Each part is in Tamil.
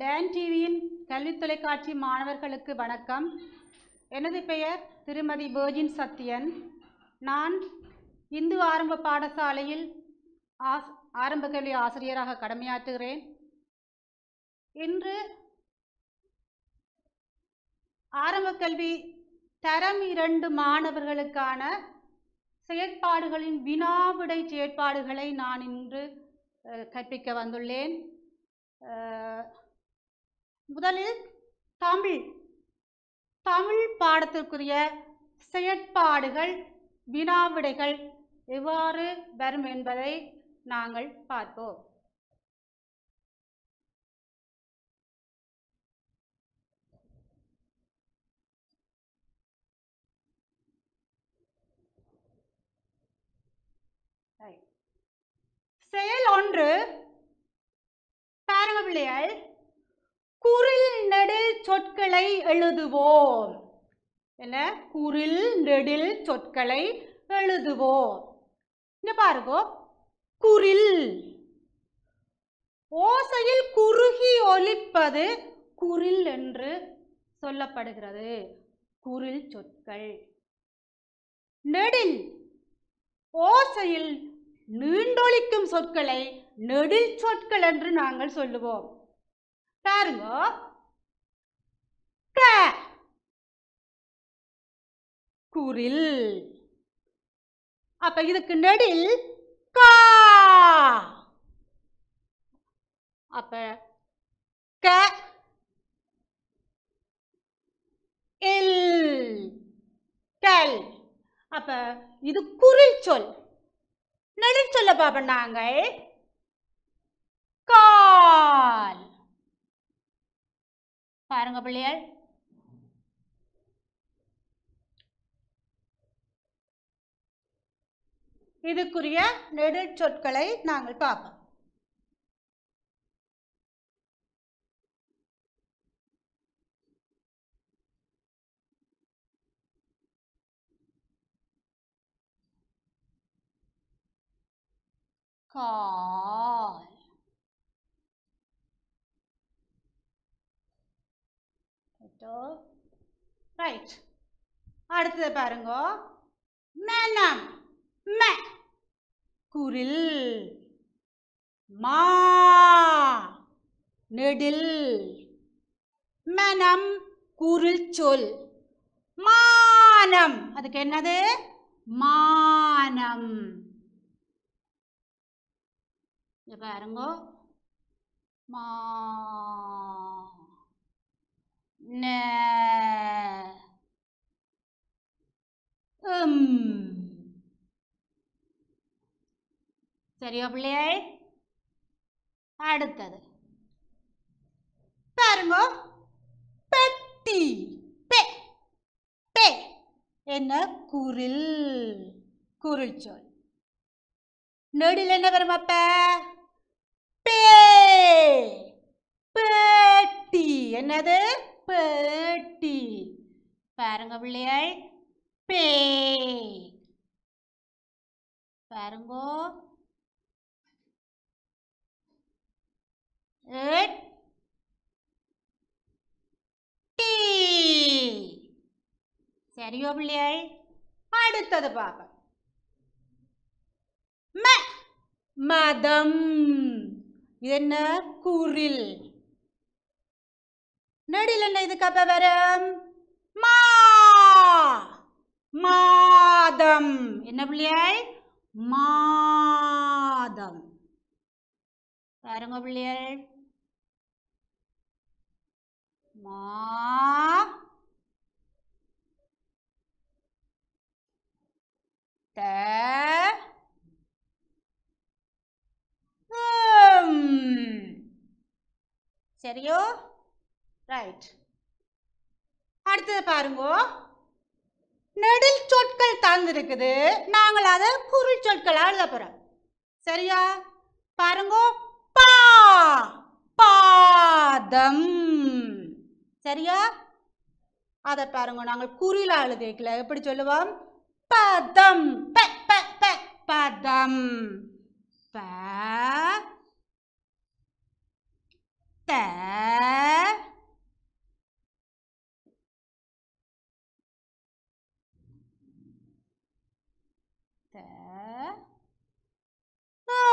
டேன் டிவியின் கல்வி தொலைக்காட்சி மாணவர்களுக்கு வணக்கம் எனது பெயர் திருமதி பேர்ஜின் சத்யன் நான் இந்து ஆரம்ப பாடசாலையில் ஆஸ் ஆரம்ப கல்வி ஆசிரியராக கடமையாற்றுகிறேன் இன்று ஆரம்ப கல்வி தரம் இரண்டு மாணவர்களுக்கான செயற்பாடுகளின் வினாவிடை செயற்பாடுகளை நான் இன்று கற்பிக்க வந்துள்ளேன் முதலில் தமிழ் தமிழ் பாடத்திற்குரிய செயற்பாடுகள் வினாவிடைகள் எவ்வாறு வரும் என்பதை நாங்கள் பார்ப்போம் செயல் ஒன்று பாருங்க பிள்ளைகள் குரில் நெடில் சொற்களை எழுதுவோம் என்ன குரில் நெடில் சொற்களை எழுதுவோம் என்ன பாருங்க குரில் ஓசையில் குறுகி ஒலிப்பது குரில் என்று சொல்லப்படுகிறது குரில் சொற்கள் நெடில் ஓசையில் நீண்டொழிக்கும் சொற்களை நெடில் சொற்கள் என்று நாங்கள் சொல்லுவோம் பாருங்க க குரில் அப்ப இதுக்கு நெடில் கா அப்ப க இல் கல் அப்ப இது குரில் சொல் நெடில் சொல்ல பாப்ப நாங்கள் கால் பாருங்க பிள்ளைகள் இதுக்குரிய நெடுச்சொற்களை நாங்கள் பார்ப்போம் கால் டோ ரைட் அடுத்தது பாருங்க மேனம் மே குரில் மா நெடில் மனம் குரில் சொல் மானம் அதுக்கு என்னது மானம் பாருங்க மா Um. சரியோ பிள்ளையே அடுத்தது பாருங்க பெட்டி பே பே என்ன குரில் குரில் சொல் நெடில் என்ன வரும் அப்ப பே பேட்டி என்னது பேட்டி பாருங்க பிள்ளைகள் பே பாருங்கோ சரியோ பிள்ளைகள் அடுத்தது பாப்ப மதம் என்ன குரில் ನುಡಿಲೆಂಡ ಇದಕ್ಕಪ್ಪ வரும் மா மாதம் என்ன பிள்ளையாய் மாதம் பாருங்க பிள்ளையாள் மா த சரியோ ரைட் அடுத்தது பாருங்க நெடில் சொற்கள் தந்திருக்குது நாங்கள் அதை குரல் சொற்களாக எழுத போறோம் சரியா பாருங்க பா பாதம் சரியா அதை பாருங்க நாங்கள் குறிலா எழுதிக்கல எப்படி சொல்லுவோம் பதம் ப ப ப பதம் ப த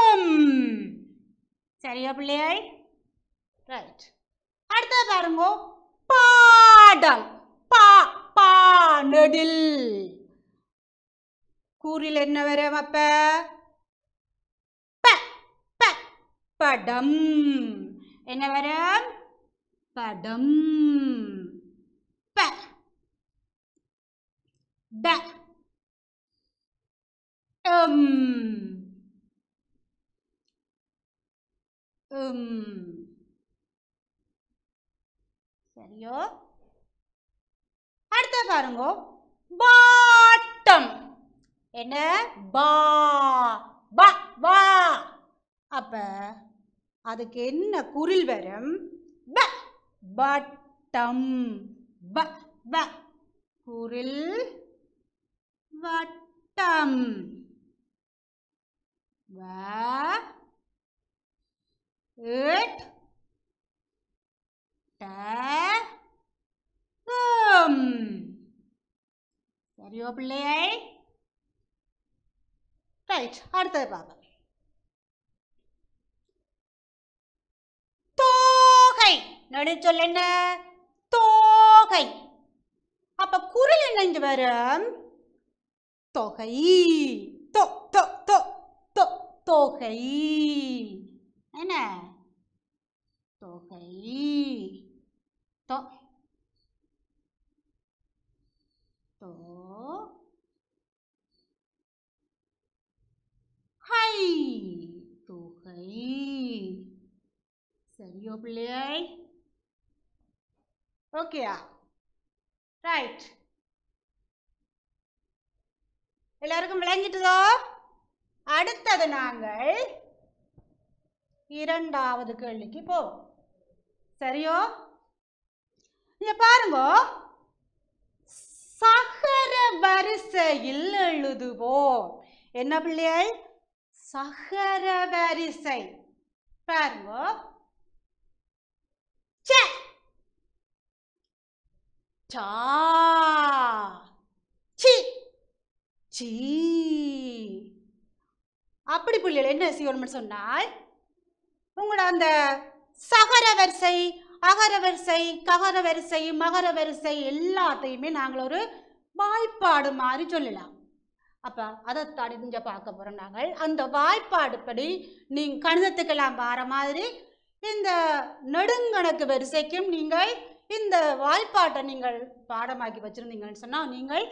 ஓம் சரியா பிள்ளையாய் ரைட் அடுத்தது பாருங்க பாடம் பா பா நெடில் கூறில் என்ன வரும் அப்ப படம் என்ன வரும் படம் ப ட um சரியோ அடுத்த பாருங்க பாட்டம் என்ன பா பா பா அப்ப அதுக்கு என்ன குரில் வரும் ப பட்டம் ப ப குரில் வட்டம் வ it தரும் சரியோ பிள்ளையை ரைட் அடுத்தது பார்ப்போம் தோகை நடுச்சொல் என்ன தோகை அப்ப குரல் என்னஞ்சு வரும் தொகை தொ தொ தொ தொ தொகை என்ன தொகை தொ தோ ஹை தொகை சரியோ பிள்ளையை ஓகேயா ரைட் எல்லாருக்கும் விளங்கிட்டதோ அடுத்தது நாங்கள் இரண்டாவது கேள்விக்கு போவோம் சரியோ இங்க பாருங்க சகர வரிசையில் எழுதுவோம் என்ன பிள்ளையை சகர வரிசை பாருங்க அப்படி புள்ளியல் என்ன செய்யணும்னு சொன்னால் உங்களோட அந்த சகர வரிசை அகர வரிசை ககர வரிசை மகர வரிசை எல்லாத்தையுமே நாங்கள் ஒரு வாய்ப்பாடு மாதிரி சொல்லலாம் அப்போ அதை இங்கே பார்க்க போகிறோம் நாங்கள் அந்த வாய்ப்பாடு படி நீங்கள் கணிதத்துக்கெல்லாம் வர மாதிரி இந்த நெடுங்கணக்கு வரிசைக்கும் நீங்கள் இந்த வாய்ப்பாட்டை நீங்கள் பாடமாக்கி வச்சுருந்தீங்கன்னு சொன்னால் நீங்கள்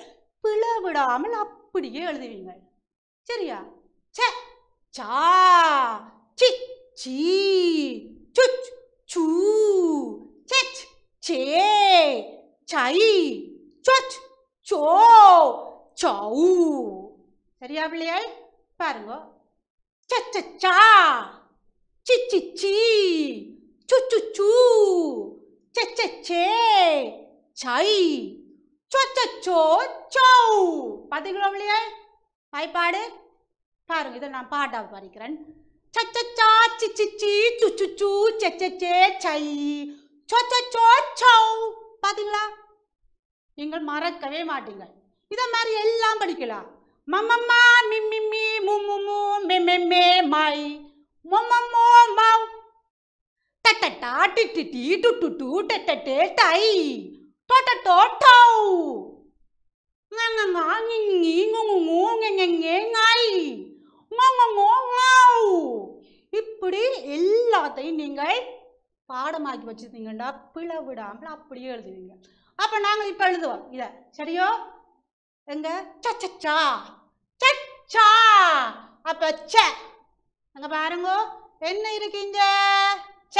பிளவிடாமல் அப்படியே எழுதுவீங்க சரியா சே சா சி சீ சுச் சூ செச் சே சை சொச் சோ சவு சரியா பிள்ளையாய் பாருங்க சி சச்சச்சா சிச்சிச்சி சுச்சுச்சு சே சை சொச்சச்சோ சௌ பார்த்துக்கிறோம் இல்லையா வாய்ப்பாடு பாருங்க இதை நான் பாட்டாக படிக்கிறேன் சச்சச்சா சிச்சிச்சி சுச்சுச்சு செச்சே சை சொச்சோ சௌ பார்த்தீங்களா நீங்கள் மறக்கவே மாட்டீங்க இதை மாதிரி எல்லாம் படிக்கலாம் மம்மம்மா மிம்மிம்மி மும்முமு மெம்மெம்மே மாய் மொம்மம்மோ மாவ் டட்டட்டா டிட்டிட்டி டுட்டுட்டு டட்டட்டே டை டோட்டட்டோ டௌ nganga ngingingungungungengengengay இப்படி எல்லாத்தையும் நீங்கள் பாடமாக்கி வச்சிருந்தீங்கடா பிளவிடாமல் அப்படியே எழுதுவீங்க அப்போ நாங்கள் இப்போ எழுதுவோம் இதை சரியோ எங்க சச்சா சச்சா அப்போ பாருங்க என்ன இருக்குங்க ச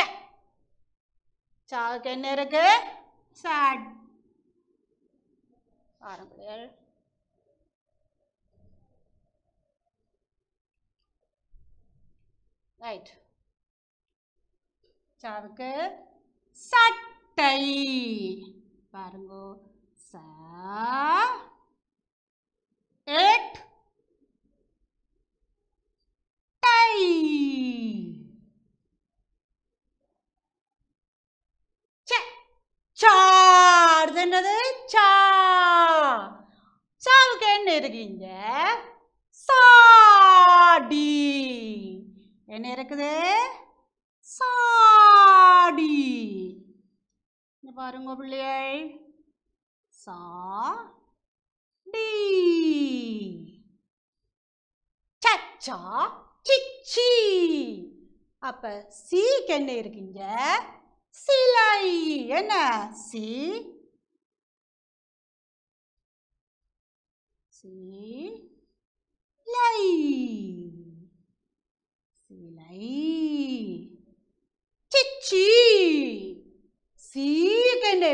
சாவுக்கு என்ன இருக்கு சாட் பாருங்கள் ரைட் சாவுக்கு சட்டை பாருங்க ச சா சாவுக்கு என்ன இருக்கீங்க என்ன இருக்குது சாடி இங்கே பாருங்க பிள்ளையை சா டி சச்சா சிச்சி அப்ப சீக்கு என்ன இருக்குங்க சிலை என்ன சி சி லை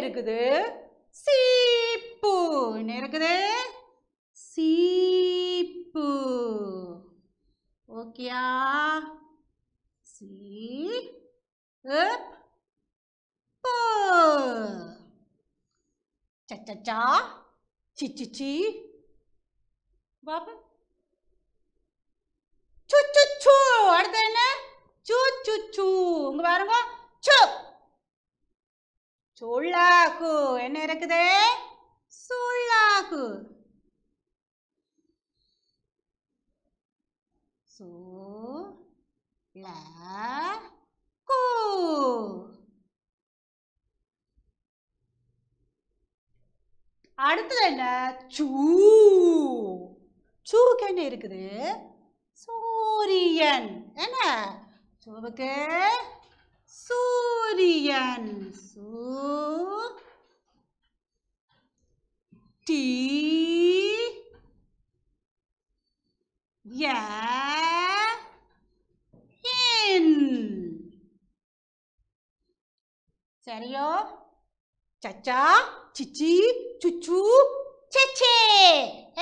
இருக்குது சீப்புன்னு இருக்குது சீப்பு ஓகேயா சீப்பு சச்சா சிச்சிச்சி பாபா சுச்சு அடுத்து என்ன சு சு சு உங்க பாருங்க சு சோழாக்கு என்ன இருக்குது சோழாக்கு சோ ல கு அடுத்தது என்ன சூ சூவுக்கு என்ன இருக்குது சூரியன் என்ன சூவுக்கு Surian. So T Ya In. Serio? Chacha, chichi, chuchu, cheche.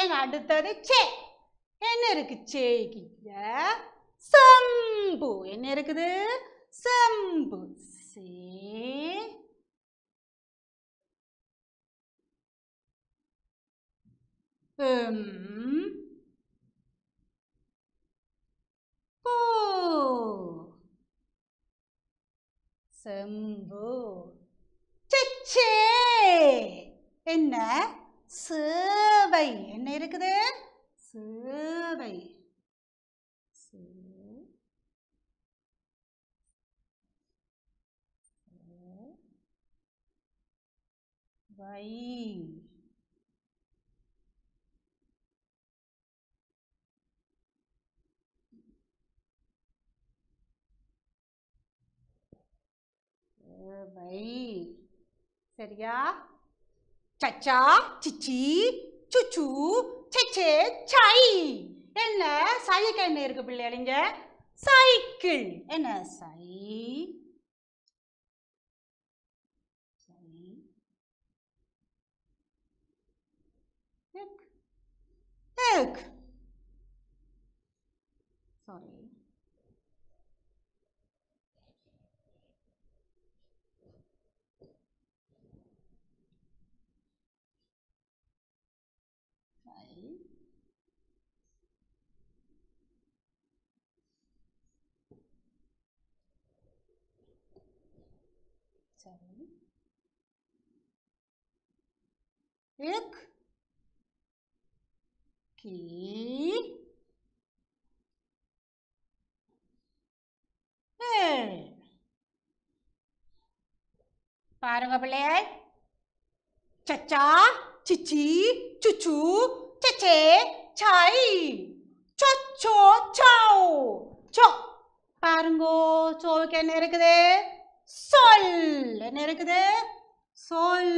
ஏன் அடுத்தது சே என்ன இருக்கு சேக்கு சம்பு என்ன இருக்குது செம்பு சே எம் போ செம்பு சிச்சே என்ன சேவை என்ன இருக்குது சேவை வை வை சரியா சச்சா சிச்சி சுச்சு செச்சே சை என்ன சைக்கு என்ன இருக்கு பிள்ளைங்க சைக்கிள் என்ன சை milk. Sorry. Sorry. Look. பாருங்க பிள்ளை சச்சா சிச்சி சுச்சு சச்சே சாய் சொச்சோ சாவ் சோ பாருங்கோ சோவுக்கு என்ன இருக்குது சொல் என்ன இருக்குது சொல்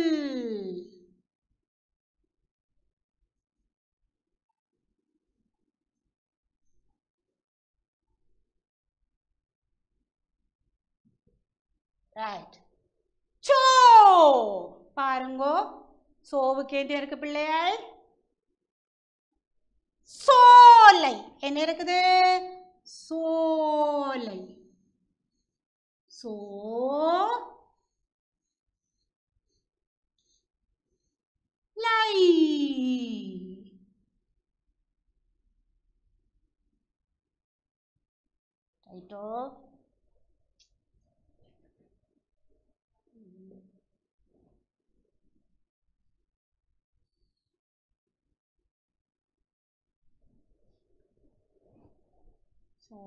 ரைட் சோ பாருங்கோ சோவுக்கு என்ன இருக்கு பிள்ளையாள் சோலை என்ன இருக்குது சோலை சோ லை ரைட்டோ so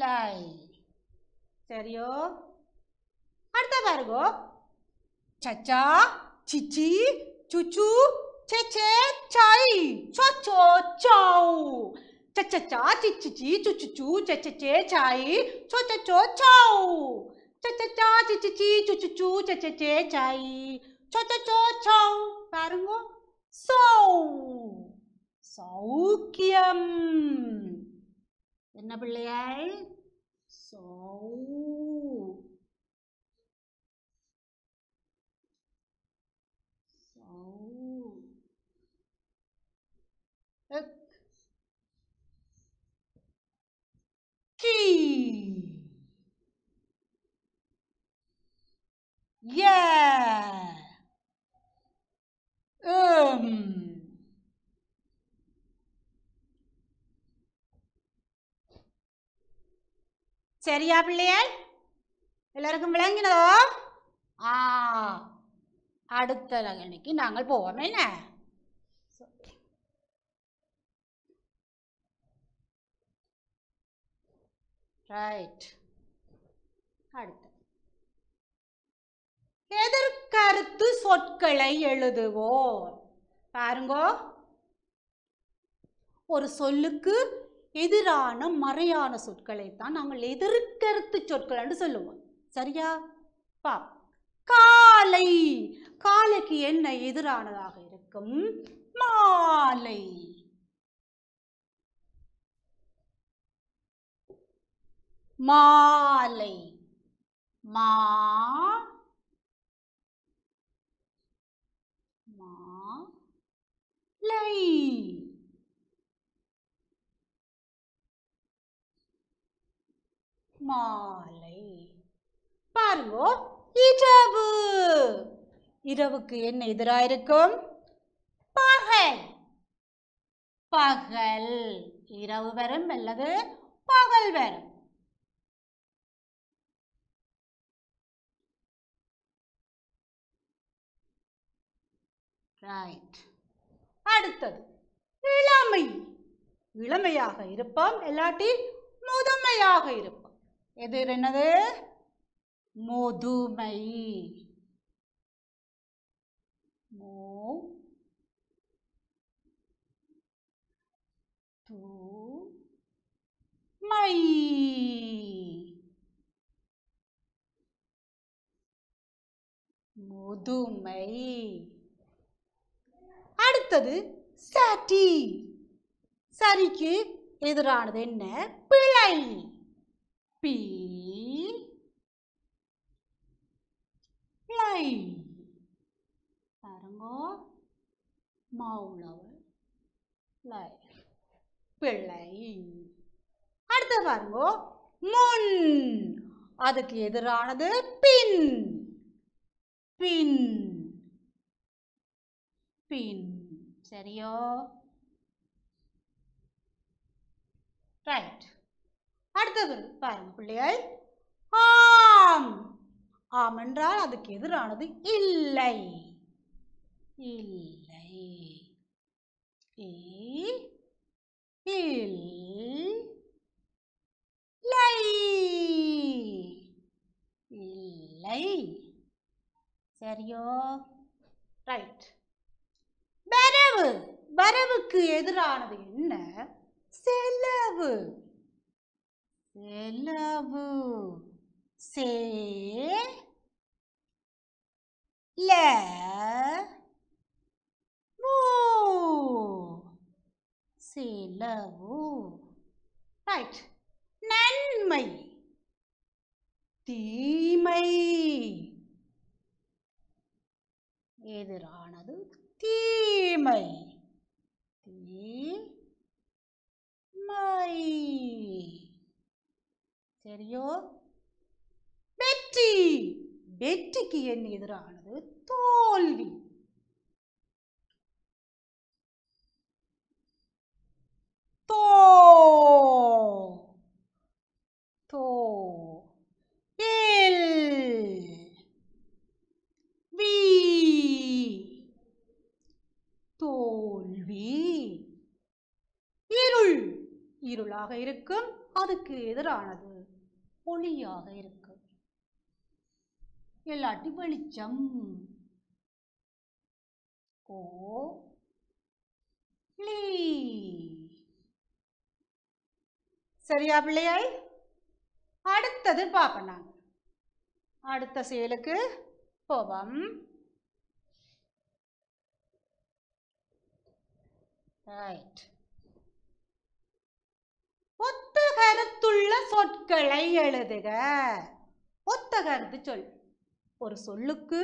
lie சரியோ அடுத்த பாருங்கோ சச்சா சிச்சி சுச்சு செச்சே சாய் சொச்சோ சாவ் சச்சச்சா சிச்சிச்சி சுச்சுச்சு செச்சச்சே சாய் சொச்சச்சோ சாவ் சச்சச்சா சிச்சிச்சி சுச்சுச்சு செச்சச்சே சாய் சொச்சச்சோ சாவ் பாருங்கோ சோவ் சௌக்கியம் என்ன பிள்ளையாய் சௌ சரியா பிள்ளைகள் எல்லாருக்கும் விளங்கினதோ ஆ அடுத்த லகனிக்கு நாங்கள் போவோம் என்ன ரைட் அடுத்து எதிர்கருத்து சொற்களை எழுதுவோம் பாருங்கோ ஒரு சொல்லுக்கு எதிரான மறையான சொற்களை தான் நாங்கள் எதிர்க்கருத்து சொற்கள் என்று சொல்லுவோம் சரியா பா காலை காலைக்கு என்ன எதிரானதாக இருக்கும் மாலை மாலை மா லை மாலை பாருங்கோ இரவு இரவுக்கு என்ன எதிராயிருக்கும் பகல் பகல் இரவு வரும் அல்லது பகல் வரும் ரைட் அடுத்தது இளமை இளமையாக இருப்போம் எல்லாட்டி முதுமையாக இருப்போம் எது என்னது முதுமை மை முதுமை அடுத்தது சரிக்கு எதிரானது என்ன பிழை பி லை பாருங்க மௌனவர் லை பிள்ளை அடுத்த பாருங்க முன் அதுக்கு எதிரானது பின் பின் பின் சரியோ ரைட் அடுத்தது பாருங்க பிள்ளைகள் ஆம் ஆம் என்றால் அதுக்கு எதிரானது இல்லை இல்லை இல்லை இல்லை சரியோ ரைட் வரவு வரவுக்கு எதிரானது என்ன செலவு love say love say love right நன்மை தீமை எதிரானது தீமை தீமை சரியோ வெற்றி வெற்றிக்கு என் எதிரானது தோல்வி தோ தோ தோல்வி இருள் இருளாக இருக்கும் அதுக்கு எதிரானது ஒளியாக இருக்கு இல்லாட்டி வெளிச்சம் ஓ லீ சரியா பிள்ளையாய் அடுத்தது பார்ப்போம் அடுத்த செயலுக்கு போவோம் ரைட் கருத்துள்ள சொற்களை எழுதுக ஒத்த கருத்து சொல் ஒரு சொல்லுக்கு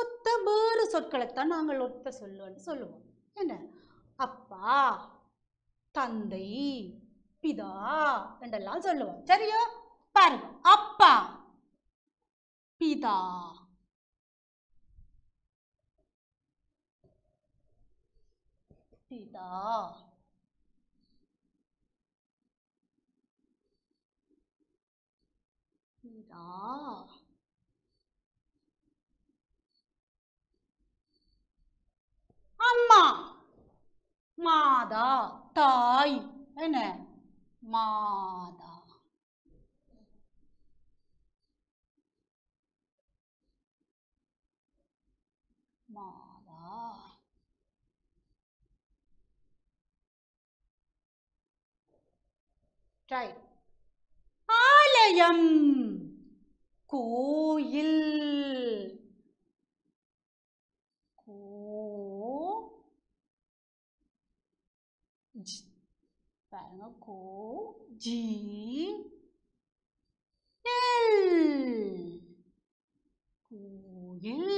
ஒத்த வேறு சொற்களைத்தான் நாங்கள் ஒத்த சொல்லுன்னு சொல்லுவோம் என்ன அப்பா தந்தை பிதா என்றெல்லாம் சொல்லுவோம் சரியோ பாருங்க அப்பா பிதா பிதா đó mà mà đó tới thế nè mà đó mà đó right. Aleyum. கோயில் கோ பாருங்க கோ ஜி கோயில்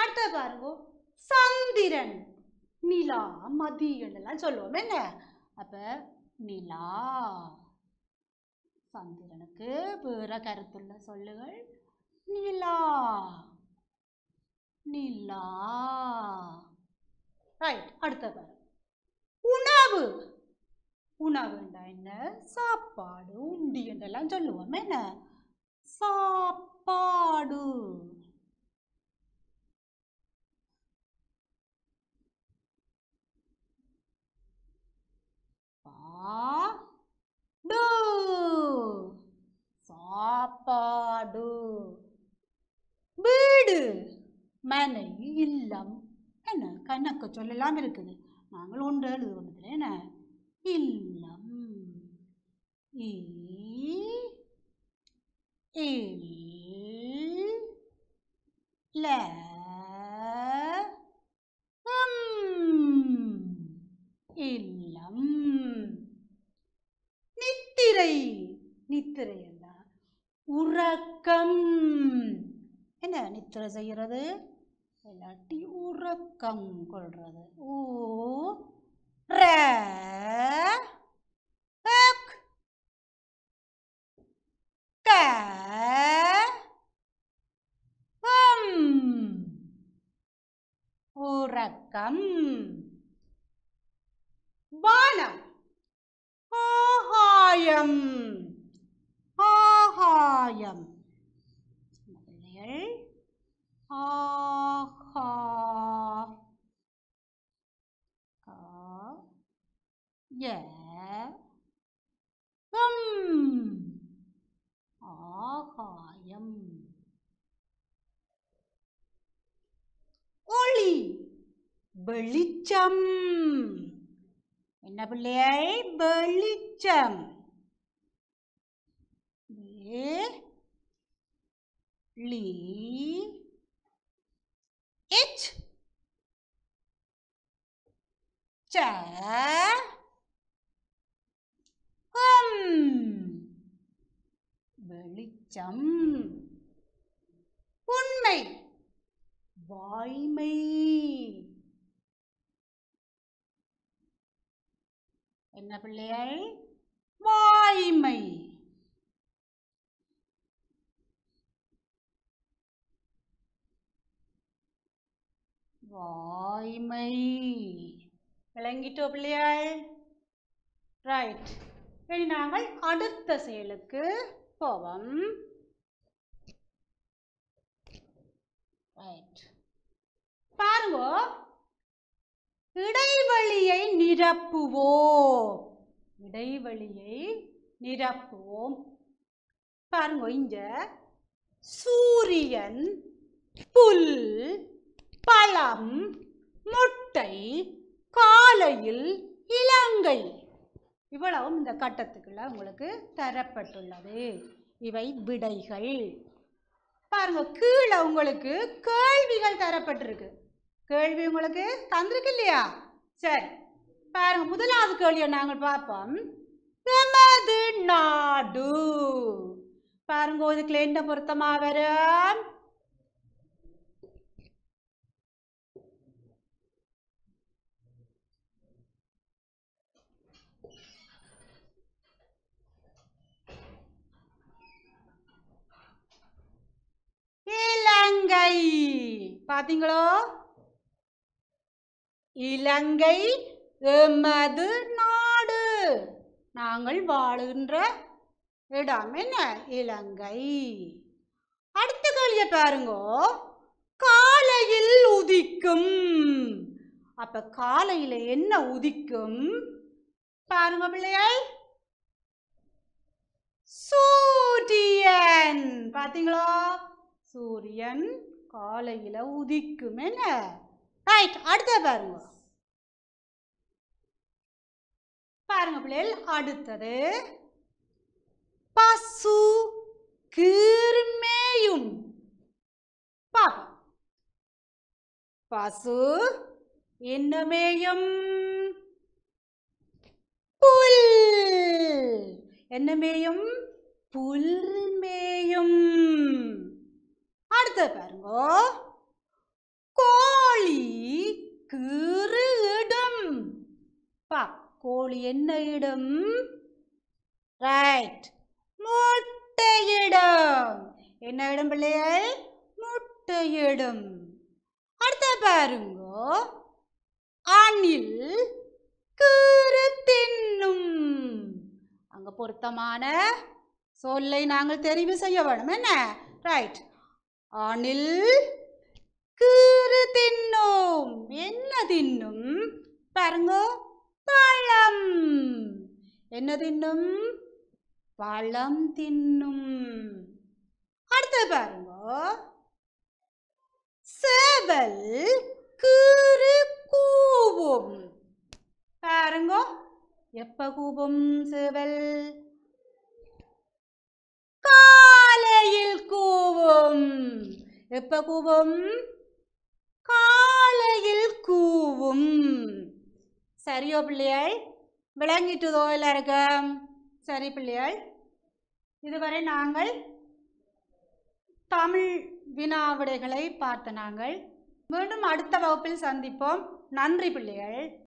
அடுத்த பாருங்க சந்திரன் நிலா மதியன் எல்லாம் சொல்லுவோம் என்ன அப்ப நிலா சந்திரனுக்கு பிற கருத்துள்ள சொல்லுகள் நிலா நிலா ரைட் அடுத்த உணவு உணவுண்டா என்ன சாப்பாடு உண்டி என்றெல்லாம் சொல்லுவோம் என்ன சாப்பாடு பா சாப்பாடு சாப்பாடு வீடு மனை இல்லம் என்ன கணக்கு சொல்லலாம் இருக்குது நாங்கள் ஒன்று எழுதுவதில் என்ன இல்லம் ஏ ல உறக்கம் என்ன நித்திரை செய்கிறது இல்லாட்டி உறக்கம் கொள்வது ஓ ரே വെളിച്ചം എന്നാ പിള്ളയായി വെളിച്ചം ലി എച്ച് ച வெளிச்சம் உண்மை வாய்மை என்ன பிள்ளையை வாய்மை வாய்மை விளங்கிட்டோ பிள்ளையாய் ரைட் இனி நாங்கள் அடுத்த செயலுக்கு போவோம் ரைட் பாருங்க இடைவெளியை நிரப்புவோம் இடைவெளியை நிரப்புவோம் பாருங்க இங்க சூரியன் புல் பழம் முட்டை காலையில் இலங்கை இவ்வளவும் இந்த கட்டத்துக்குள்ள உங்களுக்கு தரப்பட்டுள்ளது இவை விடைகள் பாருங்க கீழே உங்களுக்கு கேள்விகள் தரப்பட்டிருக்கு கேள்வி உங்களுக்கு தந்திருக்கு இல்லையா சரி பாருங்க முதலாவது கேள்வியை நாங்கள் பார்ப்போம் தமது நாடு பாருங்க இது என்ன பொருத்தமாக வரும் இலங்கை பாத்தீங்களோ இலங்கை எமது நாடு நாங்கள் வாழுகின்ற இடம் என்ன இலங்கை அடுத்த கல்விய பாருங்க காலையில் உதிக்கும் அப்ப காலையில என்ன உதிக்கும் பாருங்க பிள்ளையை சூரியன் பாத்தீங்களா சூரியன் காலையில உதிக்கும் என்ன ரைட் அடுத்த பாருங்க பாருங்க பிள்ளைகள் அடுத்தது பசு கீர்மேயும் பாப்பா பசு என்னமேயும் புல் என்னமேயும் புல்மேயும் அடுத்து பாருங்க கோழி கீறு இடும் பா கோழி என்ன இடும் ரைட் முட்டையிடும் என்ன இடும் பிள்ளைகள் முட்டையிடும் அடுத்த பாருங்க அணில் கீறு தின்னும் அங்க பொருத்தமான சொல்லை நாங்கள் தெரிவு செய்ய வேணும் என்ன ரைட் அணில் கீறு தின்னோம் என்ன தின்னும் பாருங்க பழம் என்ன தின்னும் பழம் தின்னும் அடுத்து பாருங்க சேவல் கீறு கூவும் பாருங்க எப்ப கூவும் சேவல் காலையில் கூவும் எப்ப கூவும் காலையில் கூவும் சரியோ பிள்ளைகள் விளங்கிட்டுதோ எல்லாருக்கும் சரி பிள்ளைகள் இதுவரை நாங்கள் தமிழ் வினாவிடைகளை பார்த்த நாங்கள் மீண்டும் அடுத்த வகுப்பில் சந்திப்போம் நன்றி பிள்ளைகள்